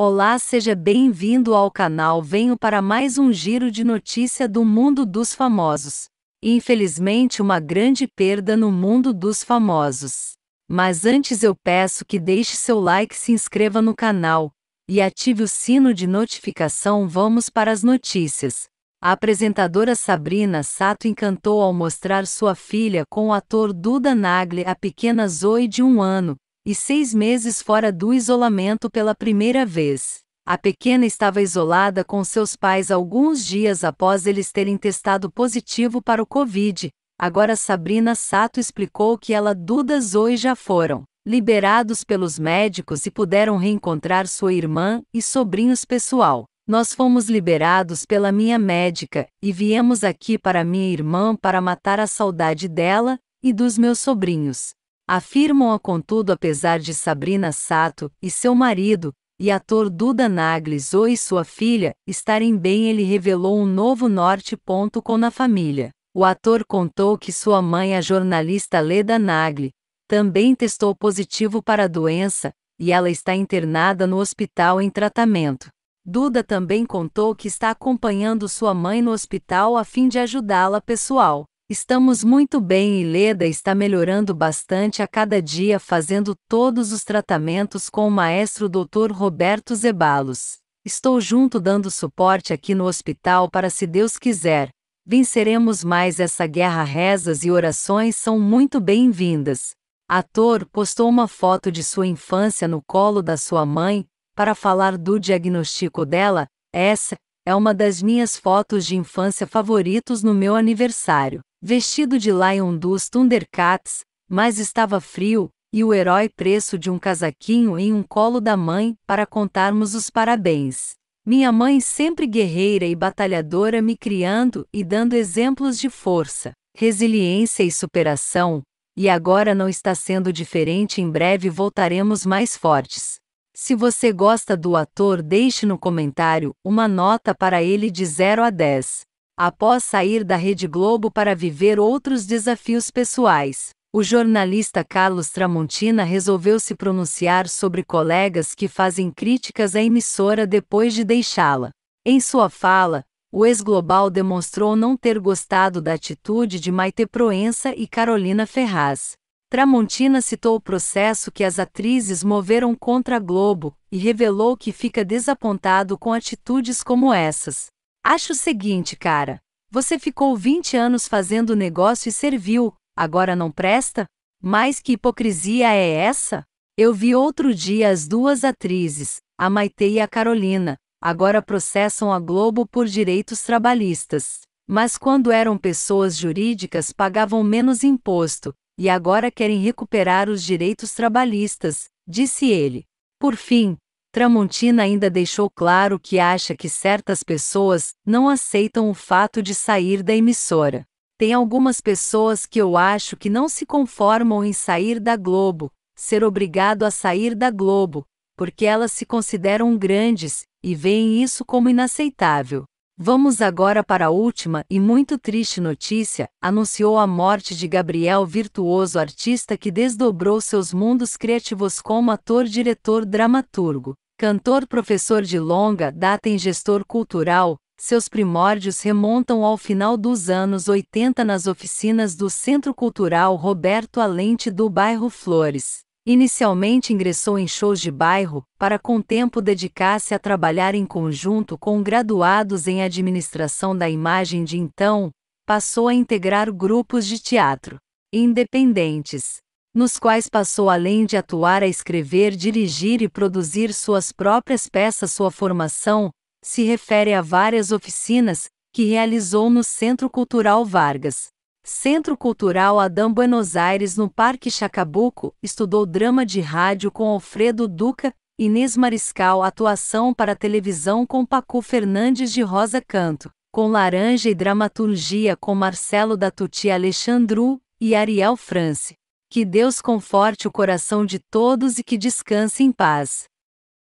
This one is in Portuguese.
Olá, seja bem-vindo ao canal. Venho para mais um giro de notícia do mundo dos famosos. Infelizmente, uma grande perda no mundo dos famosos. Mas antes eu peço que deixe seu like, se inscreva no canal e ative o sino de notificação. Vamos para as notícias. A apresentadora Sabrina Sato encantou ao mostrar sua filha com o ator Duda Nagle, a pequena Zoe de um ano, e seis meses fora do isolamento pela primeira vez. A pequena estava isolada com seus pais alguns dias após eles terem testado positivo para o Covid. Agora Sabrina Sato explicou que ela Duda Zoe já foram liberados pelos médicos e puderam reencontrar sua irmã e sobrinhos pessoal. Nós fomos liberados pela minha médica e viemos aqui para minha irmã para matar a saudade dela e dos meus sobrinhos. Afirmam-a contudo apesar de Sabrina Sato e seu marido, e ator Duda Nagles ou e sua filha, estarem bem ele revelou um novo norte. Com na família. O ator contou que sua mãe, a jornalista Leda Nagli, também testou positivo para a doença, e ela está internada no hospital em tratamento. Duda também contou que está acompanhando sua mãe no hospital a fim de ajudá-la pessoal. Estamos muito bem e Leda está melhorando bastante a cada dia fazendo todos os tratamentos com o maestro Dr. Roberto Zebalos. Estou junto dando suporte aqui no hospital para se Deus quiser. Venceremos mais essa guerra. Rezas e orações são muito bem-vindas. Ator postou uma foto de sua infância no colo da sua mãe para falar do diagnóstico dela. Essa é uma das minhas fotos de infância favoritos no meu aniversário vestido de Lion dos Thundercats, mas estava frio, e o herói preço de um casaquinho em um colo da mãe para contarmos os parabéns. Minha mãe sempre guerreira e batalhadora me criando e dando exemplos de força, resiliência e superação, e agora não está sendo diferente, em breve voltaremos mais fortes. Se você gosta do ator, deixe no comentário uma nota para ele de 0 a 10. Após sair da Rede Globo para viver outros desafios pessoais, o jornalista Carlos Tramontina resolveu se pronunciar sobre colegas que fazem críticas à emissora depois de deixá-la. Em sua fala, o ex-global demonstrou não ter gostado da atitude de Maite Proença e Carolina Ferraz. Tramontina citou o processo que as atrizes moveram contra a Globo e revelou que fica desapontado com atitudes como essas. Acho o seguinte, cara. Você ficou 20 anos fazendo negócio e serviu, agora não presta? Mas que hipocrisia é essa? Eu vi outro dia as duas atrizes, a Maite e a Carolina, agora processam a Globo por direitos trabalhistas. Mas quando eram pessoas jurídicas pagavam menos imposto, e agora querem recuperar os direitos trabalhistas, disse ele. Por fim, Tramontina ainda deixou claro que acha que certas pessoas não aceitam o fato de sair da emissora. Tem algumas pessoas que eu acho que não se conformam em sair da Globo, ser obrigado a sair da Globo, porque elas se consideram grandes e veem isso como inaceitável. Vamos agora para a última e muito triste notícia: anunciou a morte de Gabriel Virtuoso, artista que desdobrou seus mundos criativos como ator, diretor, dramaturgo, cantor, professor de longa data e gestor cultural. Seus primórdios remontam ao final dos anos 80 nas oficinas do Centro Cultural Roberto Alente do bairro Flores. Inicialmente ingressou em shows de bairro, para com o tempo dedicar-se a trabalhar em conjunto com graduados em administração da imagem de então, passou a integrar grupos de teatro independentes, nos quais passou além de atuar a escrever, dirigir e produzir suas próprias peças. Sua formação se refere a várias oficinas que realizou no Centro Cultural Vargas, Centro Cultural Adam Buenos Aires no Parque Chacabuco, estudou drama de rádio com Alfredo Duca, Inês Mariscal atuação para televisão com Pacu Fernandes de Rosa Canto, com Laranja e dramaturgia com Marcelo da Tuti Alexandru e Ariel France. Que Deus conforte o coração de todos e que descanse em paz.